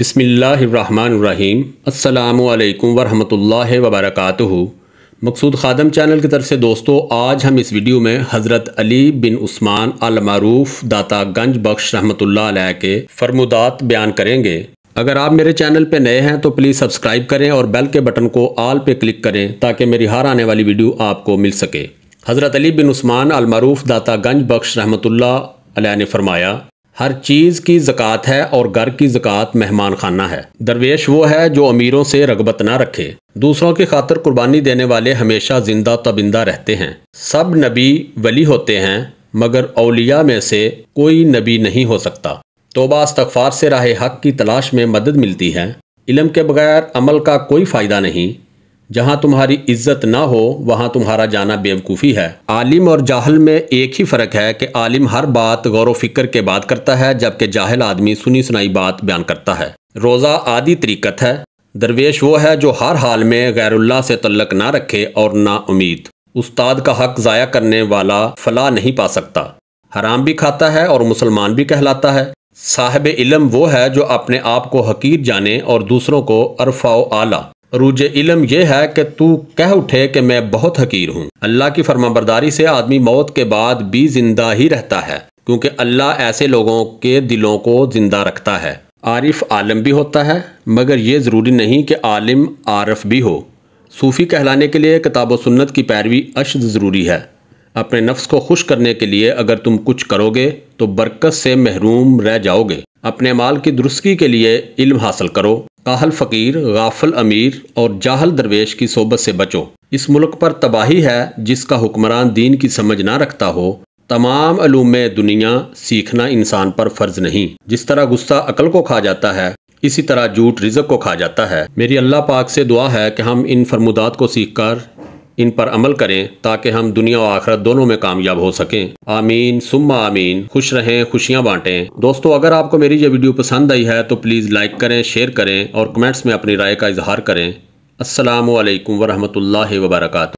बसमीम् अल्लाम वरहमल वबरक मकसूद ख़ादम चैनल की तरफ से दोस्तों आज हम इस वीडियो में हज़रत अली बिन उस्मान अलमारूफ दाता गंज बख्श रहमतुल्लाह के फरमुदात बयान करेंगे अगर आप मेरे चैनल पर नए हैं तो प्लीज़ सब्सक्राइब करें और बेल के बटन को आल पर क्लिक करें ताकि मेरी हार आने वाली वीडियो आपको मिल सके हज़रत अली बिन उस्मान अलमारूफ दाता गंज बख्श रहमतुल्ला ने फरमाया हर चीज़ की ज़क़़त है और घर की ज़क़़त मेहमान खाना है दरवेश वो है जो अमीरों से रगबत ना रखे दूसरों की खातर कुर्बानी देने वाले हमेशा ज़िंदा तबिंदा रहते हैं सब नबी वली होते हैं मगर अलिया में से कोई नबी नहीं हो सकता तोबा अस्तफार से राह हक की तलाश में मदद मिलती है इलम के बगैर अमल का कोई फ़ायदा नहीं जहाँ तुम्हारी इज्जत ना हो वहाँ तुम्हारा जाना बेवकूफ़ी है आलिम और जाहल में एक ही फ़र्क है कि आलिम हर बात गौर फिक्र के बाद करता है जबकि जाहल आदमी सुनी सुनाई बात बयान करता है रोज़ा आदि तरीकत है दरवेश वो है जो हर हाल में गैरुल्ला से तल्लक ना रखे और ना उम्मीद उस्ताद का हक ज़ाया करने वाला फला नहीं पा सकता हराम भी खाता है और मुसलमान भी कहलाता है साहब इलम वो है जो अपने आप को हकीर जाने और दूसरों को अरफाओ आला रूज इलम यह है कि तू कह उठे कि मैं बहुत हकीर हूँ अल्लाह की फर्माबरदारी से आदमी मौत के बाद भी जिंदा ही रहता है क्योंकि अल्लाह ऐसे लोगों के दिलों को जिंदा रखता है आरिफ आलम भी होता है मगर यह ज़रूरी नहीं कि आलिम आरफ भी हो सूफ़ी कहलाने के लिए किताब सुन्नत की पैरवी अशद ज़रूरी है अपने नफ्स को खुश करने के लिए अगर तुम कुछ करोगे तो बरकत से महरूम रह जाओगे अपने माल की दुरुस्ती के लिए इल्म हासिल करो काहल फ़कीर गाफल अमीर और जाहल दरवेश की सोबत से बचो इस मुल्क पर तबाही है जिसका हुक्मरान दीन की समझ ना रखता हो तमाम अलूम दुनिया सीखना इंसान पर फ़र्ज नहीं जिस तरह गुस्सा अकल को खा जाता है इसी तरह झूठ रिजक को खा जाता है मेरी अल्लाह पाक से दुआ है कि हम इन फरमुदात को सीख कर इन पर अमल करें ताकि हम दुनिया और आखरत दोनों में कामयाब हो सकें आमीन सुम्मा आमीन खुश रहें खुशियाँ बांटें दोस्तों अगर आपको मेरी ये वीडियो पसंद आई है तो प्लीज़ लाइक करें शेयर करें और कमेंट्स में अपनी राय का इजहार करें असलकम वरहमल वर्का